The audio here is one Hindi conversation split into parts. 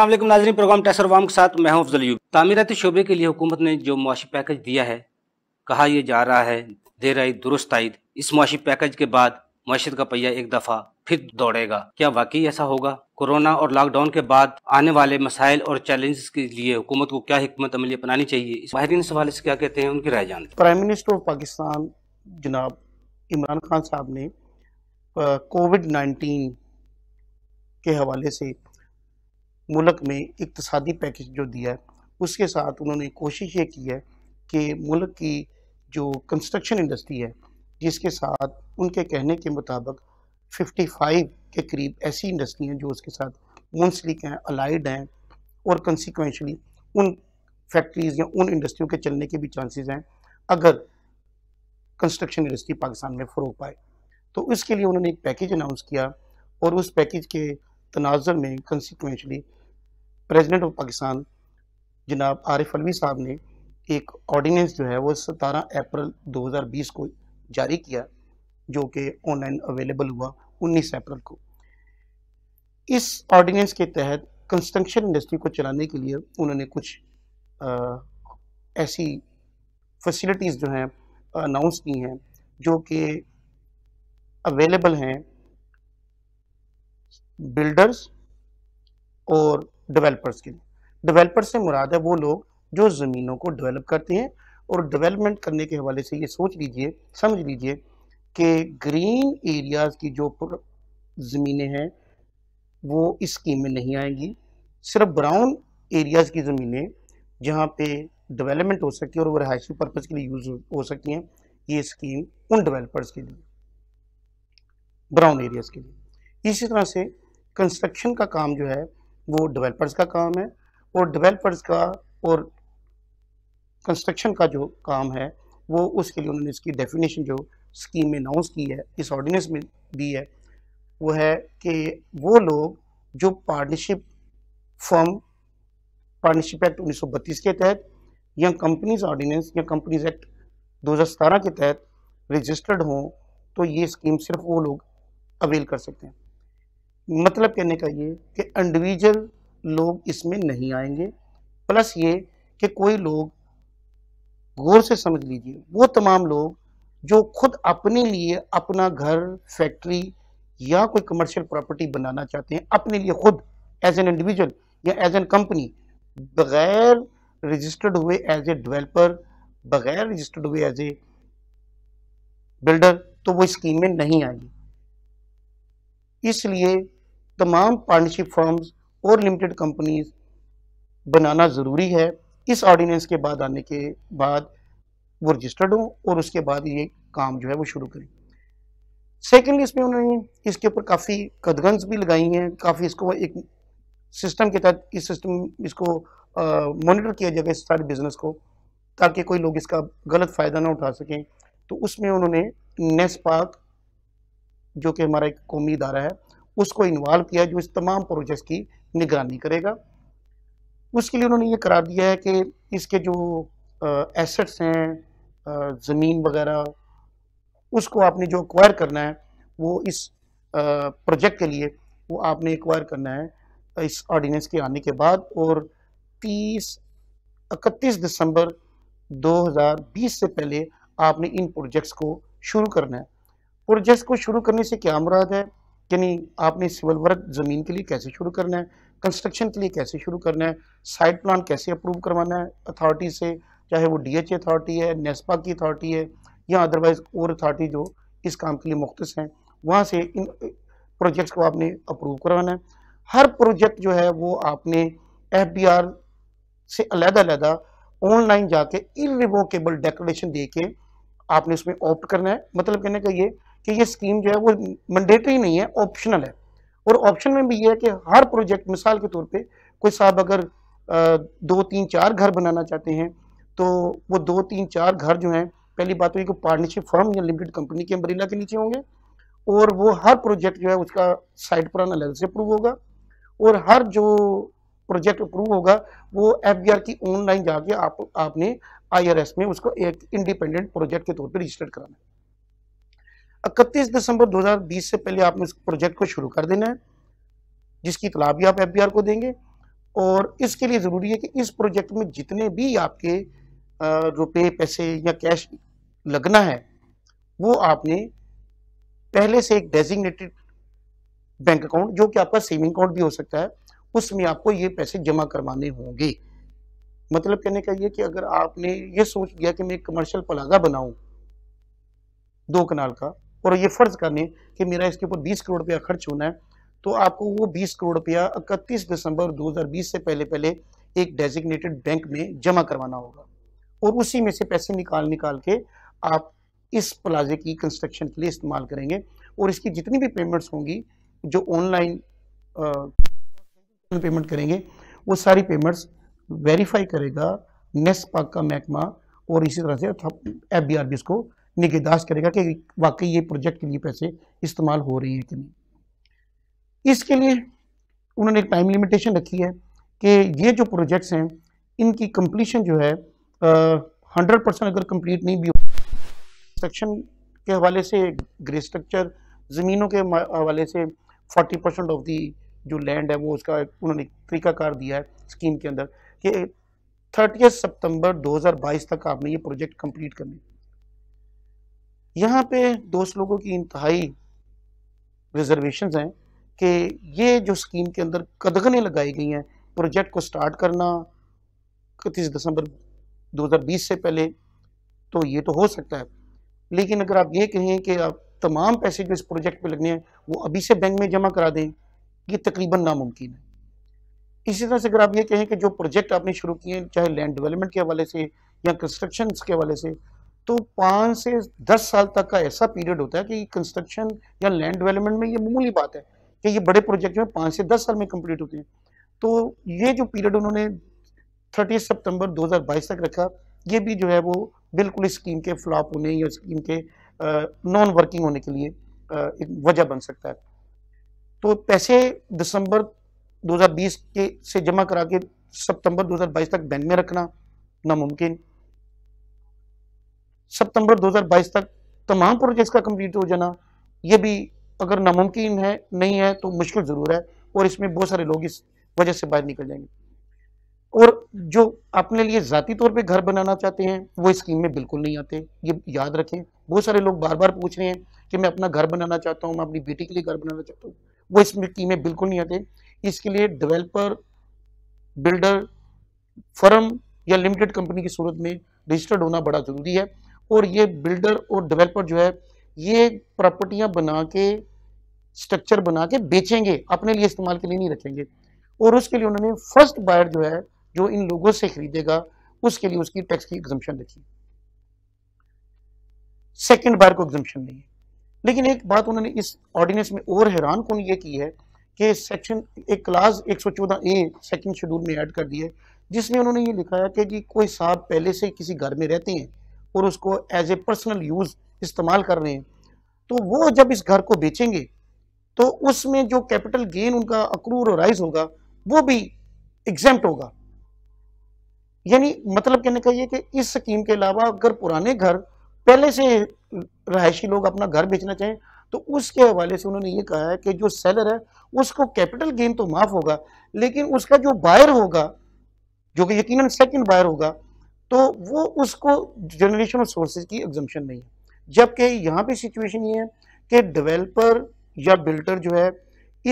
असलम नाजरीन प्रोग्राम टैसर वाम के साथ मैं हूं अफजल यूब तमीराती शोबे के लिए हुकूमत ने जो मुआशी पैकेज दिया है कहा यह जा रहा है देर आई दुरुस्त आई इस मुआशी पैकेज के बाद मैशत का पहिया एक दफ़ा फिर दौड़ेगा क्या वाकई ऐसा होगा कोरोना और लॉकडाउन के बाद आने वाले मसाइल और चैलेंजेस के लिए हुकूमत को क्या हमत अमली अपनानी चाहिए इस माहरीन सवाल से क्या कहते हैं उनकी राय जानते प्राइम मिनिस्टर ऑफ पाकिस्तान जनाब इमरान खान साहब ने कोविड नाइन्टीन के हवाले से मुल्क में इकतसादी पैकेज जो दिया है उसके साथ उन्होंने कोशिश ये की है कि मुल्क की जो कंस्ट्रक्शन इंडस्ट्री है जिसके साथ उनके कहने के मुताबिक 55 के करीब ऐसी इंडस्ट्री हैं जो उसके साथ मुंसलिक हैं अलाइड हैं और कंसिक्वेंशली उन फैक्ट्रीज़ या उन इंडस्ट्रियों के चलने के भी चांसेस हैं अगर कंस्ट्रक्शन इंडस्ट्री पाकिस्तान में फ़रोग पाए तो इसके लिए उन्होंने एक पैकेज अनाउंस किया और उस पैकेज के तनाजर में कंसिक्वेंशली प्रेसिडेंट ऑफ पाकिस्तान जनाब आरिफ अलवी साहब ने एक ऑर्डिनेंस जो है वो सतारह अप्रैल 2020 को जारी किया जो कि ऑनलाइन अवेलेबल हुआ 19 अप्रैल को इस ऑर्डिनेंस के तहत कंस्ट्रक्शन इंडस्ट्री को चलाने के लिए उन्होंने कुछ आ, ऐसी फैसिलिटीज़ जो हैं अनाउंस की हैं जो कि अवेलेबल हैं बिल्डर्स और डेवलपर्स के लिए डेवलपर से मुराद है वो लोग जो ज़मीनों को डेवलप करते हैं और डेवलपमेंट करने के हवाले से ये सोच लीजिए समझ लीजिए कि ग्रीन एरियाज़ की जो ज़मीनें हैं वो इस स्कीम में नहीं आएंगी सिर्फ ब्राउन एरियाज़ की ज़मीनें जहाँ पे डेवलपमेंट हो सकती है और वो रहायशी पर्पज़ के लिए यूज़ हो सकती हैं ये स्कीम उन डेवलपर्स के लिए ब्राउन एरियाज़ के लिए इसी तरह से कंस्ट्रक्शन का काम जो है वो डेवलपर्स का काम है और डेवलपर्स का और कंस्ट्रक्शन का जो काम है वो उसके लिए उन्होंने इसकी डेफिनेशन जो स्कीम में अनाउंस की है इस ऑर्डिनेंस में दी है वो है कि वो लोग जो पार्टनरशिप फॉर्म पार्टनरशिप एक्ट 1932 के तहत या कंपनीज ऑर्डिनेंस या कंपनीज एक्ट 2017 के तहत रजिस्टर्ड हों तो ये स्कीम सिर्फ वो लोग अवेल कर सकते हैं मतलब कहने का ये कि इंडिविजुअल लोग इसमें नहीं आएंगे प्लस ये कि कोई लोग गौर से समझ लीजिए वो तमाम लोग जो खुद अपने लिए अपना घर फैक्ट्री या कोई कमर्शियल प्रॉपर्टी बनाना चाहते हैं अपने लिए खुद एज एन इंडिविजुअल या एज एन कंपनी बगैर रजिस्टर्ड हुए एज ए डेवलपर बगैर रजिस्टर्ड हुए एज ए बिल्डर तो वो स्कीम में नहीं आएगी इसलिए तमाम पार्टनरशिप फर्म्स और लिमिटेड कंपनीज बनाना ज़रूरी है इस ऑर्डीनेंस के बाद आने के बाद वो रजिस्टर्ड हों और उसके बाद ये काम जो है वो शुरू करें सेकेंडली इसमें उन्होंने इसके ऊपर काफ़ी कदगंस भी लगाई हैं काफ़ी इसको एक सिस्टम के तहत इस सिस्टम इसको मॉनिटर किया जाएगा इस सारे बिज़नेस को ताकि कोई लोग इसका गलत फ़ायदा ना उठा सकें तो उसमें उन्होंने नेस्पाक जो कि हमारा एक कौमी इदारा है उसको इन्वॉल्व किया जो इस तमाम प्रोजेक्ट्स की निगरानी करेगा उसके लिए उन्होंने ये करार दिया है कि इसके जो एसेट्स हैं ज़मीन वगैरह उसको आपने जो एक्वायर करना है वो इस प्रोजेक्ट के लिए वो आपने एक्वायर करना है इस ऑर्डीनेंस के आने के बाद और 30 इकतीस दिसंबर 2020 से पहले आपने इन प्रोजेक्ट्स को शुरू करना है प्रोजेक्ट्स को शुरू करने से क्या मुराद है यानी आपने सिविल वर्क ज़मीन के लिए कैसे शुरू करना है कंस्ट्रक्शन के लिए कैसे शुरू करना है साइट प्लान कैसे अप्रूव करवाना है अथॉरिटी से चाहे वो डी एच अथॉरिटी है नेस्पा e की अथॉरिटी है या अदरवाइज और अथॉरिटी जो इस काम के लिए मुख्त हैं वहाँ से इन प्रोजेक्ट्स को आपने अप्रूव करवाना है हर प्रोजेक्ट जो है वो आपने एफ बी आर से अलहदा ऑनलाइन जाके इरिवोकेबल डेकोरेशन दे के आपने उसमें ऑप्ट करना है मतलब कहने का ये कि ये स्कीम जो है वो मैंडेटरी नहीं है ऑप्शनल है और ऑप्शन में भी ये है कि हर प्रोजेक्ट मिसाल के तौर पे कोई साहब अगर दो तीन चार घर बनाना चाहते हैं तो वो दो तीन चार घर जो हैं पहली बात तो ये पार्टनरशिप फर्म या लिमिटेड कंपनी के अम्बरीला के नीचे होंगे और वो हर प्रोजेक्ट जो है उसका साइट प्लान अलग से अप्रूव होगा और हर जो प्रोजेक्ट अप्रूव होगा वो एफ की ऑनलाइन जाके आप आपने आईआरएस में उसको एक इंडिपेंडेंट प्रोजेक्ट के तौर पर रजिस्टर्ड कराना है इकतीस दिसंबर 2020 से पहले आपने उस प्रोजेक्ट को शुरू कर देना है जिसकी इतला भी आप एफ को देंगे और इसके लिए ज़रूरी है कि इस प्रोजेक्ट में जितने भी आपके रुपए पैसे या कैश लगना है वो आपने पहले से एक डेजिग्नेटेड बैंक अकाउंट जो कि आपका सेविंग अकाउंट भी हो सकता है उसमें आपको ये पैसे जमा करवाने होंगे मतलब कहने का ये कि अगर आपने ये सोच लिया कि मैं कमर्शियल प्लाजा बनाऊं दो कनाल का और ये फ़र्ज़ कर लें कि मेरा इसके ऊपर बीस करोड़ रुपया खर्च होना है तो आपको वो बीस करोड़ रुपया इकतीस दिसंबर 2020 से पहले पहले एक डेजिग्नेटेड बैंक में जमा करवाना होगा और उसी में से पैसे निकाल निकाल के आप इस प्लाजे की कंस्ट्रक्शन के लिए इस्तेमाल करेंगे और इसकी जितनी भी पेमेंट्स होंगी जो ऑनलाइन पेमेंट करेंगे वो सारी पेमेंट्स वेरीफाई करेगा नेस्पाक का महकमा और इसी तरह से एफ बी आर भी इसको निगहदाश करेगा कि वाकई ये प्रोजेक्ट के लिए पैसे इस्तेमाल हो रहे हैं कि नहीं इसके लिए उन्होंने एक टाइम लिमिटेशन रखी है कि ये जो प्रोजेक्ट्स हैं इनकी कंप्लीशन जो है हंड्रेड परसेंट अगर कंप्लीट नहीं भी कंस्ट्रक्शन के हवाले से ग्रे स्ट्रक्चर ज़मीनों के हवाले से फोर्टी परसेंट ऑफ दी जो लैंड है वो उसका उन्होंने तरीकाकार दिया है स्कीम के अंदर कि थर्टी सितंबर 2022 तक आपने ये प्रोजेक्ट कंप्लीट करने यहाँ पे दोस्त लोगों की इंतहाई रिजर्वेशन हैं कि ये जो स्कीम के अंदर कदगने लगाई गई हैं प्रोजेक्ट को स्टार्ट करना इकतीस दिसंबर 2020 से पहले तो ये तो हो सकता है लेकिन अगर आप ये कहें कि आप तमाम पैसे जो इस प्रोजेक्ट पे लगने हैं वो अभी से बैंक में जमा करा दें ये तकरीबन नामुमकिन है इसी तरह से अगर आप ये कहें कि जो प्रोजेक्ट आपने शुरू किए चाहे लैंड डेवलपमेंट के हवाले से या कंस्ट्रक्शन के हवाले से तो पाँच से दस साल तक का ऐसा पीरियड होता है कि कंस्ट्रक्शन या लैंड डेवलपमेंट में ये मामूली बात है कि ये बड़े प्रोजेक्ट में पाँच से दस साल में कंप्लीट होते हैं तो ये जो पीरियड उन्होंने थर्टी सितंबर 2022 तक रखा ये भी जो है वो बिल्कुल स्कीम के फ्लॉप होने या स्कीम के नॉन वर्किंग होने के लिए एक वजह बन सकता है तो पैसे दिसंबर 2020 के से जमा करा के सितंबर 2022 तक बैंक में रखना नामुमकिन सितंबर 2022 तक तमाम प्रोजेक्ट्स का कंप्लीट हो जाना ये भी अगर नामुमकिन है नहीं है तो मुश्किल ज़रूर है और इसमें बहुत सारे लोग इस वजह से बाहर निकल जाएंगे और जो अपने लिए ज़ाती तौर पे घर बनाना चाहते हैं वो स्कीम में बिल्कुल नहीं आते ये याद रखें बहुत सारे लोग बार बार पूछ रहे हैं कि मैं अपना घर बनाना चाहता हूँ मैं अपनी बेटी के लिए घर बनाना चाहता हूँ वो इसमें में बिल्कुल नहीं आते इसके लिए डेवलपर बिल्डर फर्म या लिमिटेड कंपनी की सूरत में रजिस्टर्ड होना बड़ा ज़रूरी है और ये बिल्डर और डेवलपर जो है ये प्रॉपर्टियां बना के स्ट्रक्चर बना के बेचेंगे अपने लिए इस्तेमाल के लिए नहीं रखेंगे और उसके लिए उन्होंने फर्स्ट बायर जो है जो इन लोगों से खरीदेगा उसके लिए उसकी टैक्स की एग्जम्पन रखी सेकेंड बायर को एग्जम्पन नहीं है लेकिन एक बात उन्होंने इस ऑर्डिनेंस में और हैरान कौन ये की है कि सेक्शन एक क्लास 114 ए सेकंड शेड्यूल में ऐड कर दी है जिसमें उन्होंने ये लिखा है कि जी कोई साहब पहले से किसी घर में रहते हैं और उसको एज ए पर्सनल यूज़ इस्तेमाल कर रहे हैं तो वो जब इस घर को बेचेंगे तो उसमें जो कैपिटल गेन उनका अक्रूर और राइज होगा वो भी एग्जाम्प्ट होगा यानी मतलब कहने का ये कि इस स्कीम के अलावा अगर पुराने घर पहले से रहायशी लोग अपना घर बेचना चाहें तो उसके हवाले से उन्होंने ये कहा है कि जो सेलर है उसको कैपिटल गेन तो माफ़ होगा लेकिन उसका जो बायर होगा जो कि यकीनन सेकंड बायर होगा तो वो उसको जनरेशन ऑफ सोर्सेज की एग्जम्पन नहीं है जबकि यहाँ पे सिचुएशन ये है कि डेवलपर या बिल्डर जो है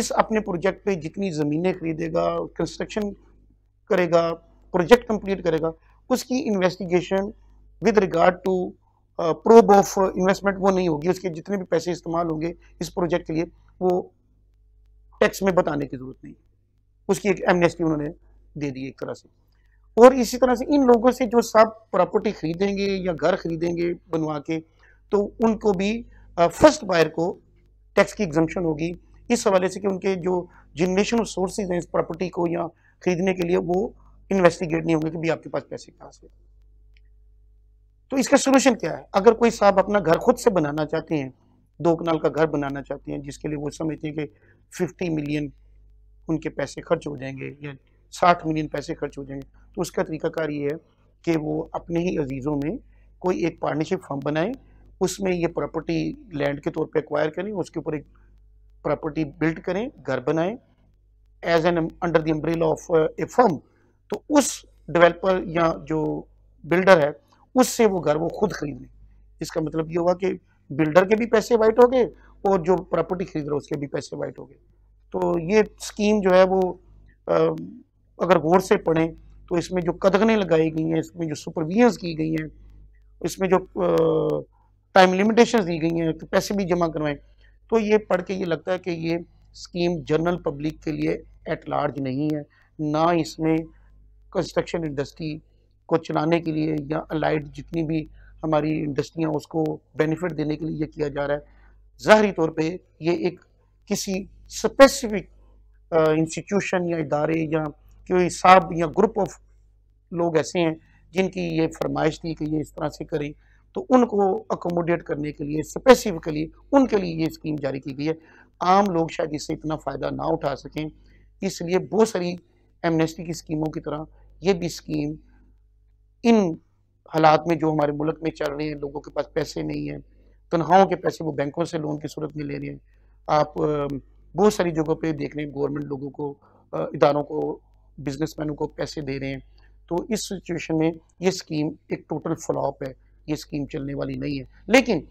इस अपने प्रोजेक्ट पे जितनी ज़मीनें खरीदेगा कंस्ट्रक्शन करेगा प्रोजेक्ट कंप्लीट करेगा उसकी investigation with regard to probe of investment वो नहीं होगी उसके जितने भी पैसे इस्तेमाल होंगे इस प्रोजेक्ट के लिए वो टैक्स में बताने की ज़रूरत नहीं उसकी एक एमनेस्टी उन्होंने दे दी एक तरह से और इसी तरह से इन लोगों से जो सब प्रॉपर्टी खरीदेंगे या घर खरीदेंगे बनवा के तो उनको भी फर्स्ट बायर को टैक्स की एग्जम्पन होगी इस हवाले से कि उनके जो जनरेशन ऑफ सोर्सेज हैं इस प्रॉपर्टी को या खरीदने के लिए वो इन्वेस्टिगेट नहीं होंगे कि भाई आपके पास पैसे कहाँ से तो इसका सोल्यूशन क्या है अगर कोई साहब अपना घर खुद से बनाना चाहते हैं दो कनाल का घर बनाना चाहते हैं जिसके लिए वो समझते हैं कि फिफ्टी मिलियन उनके पैसे खर्च हो जाएंगे या साठ मिलियन पैसे खर्च हो जाएंगे तो उसका तरीकाकार ये है कि वो अपने ही अजीज़ों में कोई एक पार्टनरशिप फर्म बनाए उसमें ये प्रॉपर्टी लैंड के तौर पे एक्वायर करें उसके ऊपर एक प्रॉपर्टी बिल्ड करें घर बनाएं as an under the umbrella of a firm तो उस डेवलपर या जो बिल्डर है उससे वो घर वो खुद खरीद लें इसका मतलब ये हुआ कि बिल्डर के भी पैसे वाइट हो गए और जो प्रॉपर्टी खरीद रहा है उसके भी पैसे वाइट हो गए तो ये स्कीम जो है वो um, अगर गौर से पढ़ें तो इसमें जो कदगने लगाई गई हैं इसमें जो सुपरविजन्स की गई हैं इसमें जो टाइम लिमिटेशन दी गई हैं कि तो पैसे भी जमा करवाएं तो ये पढ़ के ये लगता है कि ये स्कीम जनरल पब्लिक के लिए एट लार्ज नहीं है ना इसमें कंस्ट्रक्शन इंडस्ट्री को चलाने के लिए या अलाइड जितनी भी हमारी इंडस्ट्रियाँ उसको बेनिफिट देने के लिए ये किया जा रहा है ज़ाहरी तौर पे ये एक किसी स्पेसिफिक इंस्टीट्यूशन या इदारे या कि साहब या ग्रुप ऑफ लोग ऐसे हैं जिनकी ये फरमाइश थी कि ये इस तरह से करें तो उनको अकोमोडेट करने के लिए स्पेसिफिकली उनके लिए ये स्कीम जारी की गई है आम लोग शायद इससे इतना फ़ायदा ना उठा सकें इसलिए बहुत सारी एमनेस्टी की स्कीमों की तरह ये भी स्कीम इन हालात में जो हमारे मुल्क में चल रहे हैं लोगों के पास पैसे नहीं हैं तनख्वाहों के पैसे वो बैंकों से लोन की सूरत में ले रहे हैं आप बहुत सारी जगहों पे देख रहे हैं गवर्नमेंट लोगों को इदारों को बिजनेसमैनों को पैसे दे रहे हैं तो इस सिचुएशन में ये स्कीम एक टोटल फ्लॉप है ये स्कीम चलने वाली नहीं है लेकिन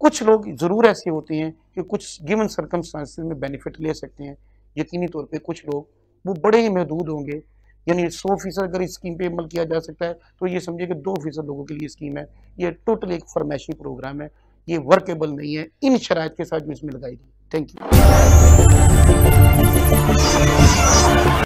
कुछ लोग ज़रूर ऐसे होते हैं कि कुछ गिवन सर्कमस्टांसिस में बेनिफिट ले सकते हैं यकीनी तौर पे कुछ लोग वो बड़े ही महदूद होंगे यानी सौ फीसद अगर इस स्कीम पे अमल किया जा सकता है तो ये समझिए कि दो फीसद लोगों के लिए स्कीम है ये टोटल एक फरमाइशी प्रोग्राम है ये वर्केबल नहीं है इन शरात के साथ जो इसमें लगाई गई थैंक यू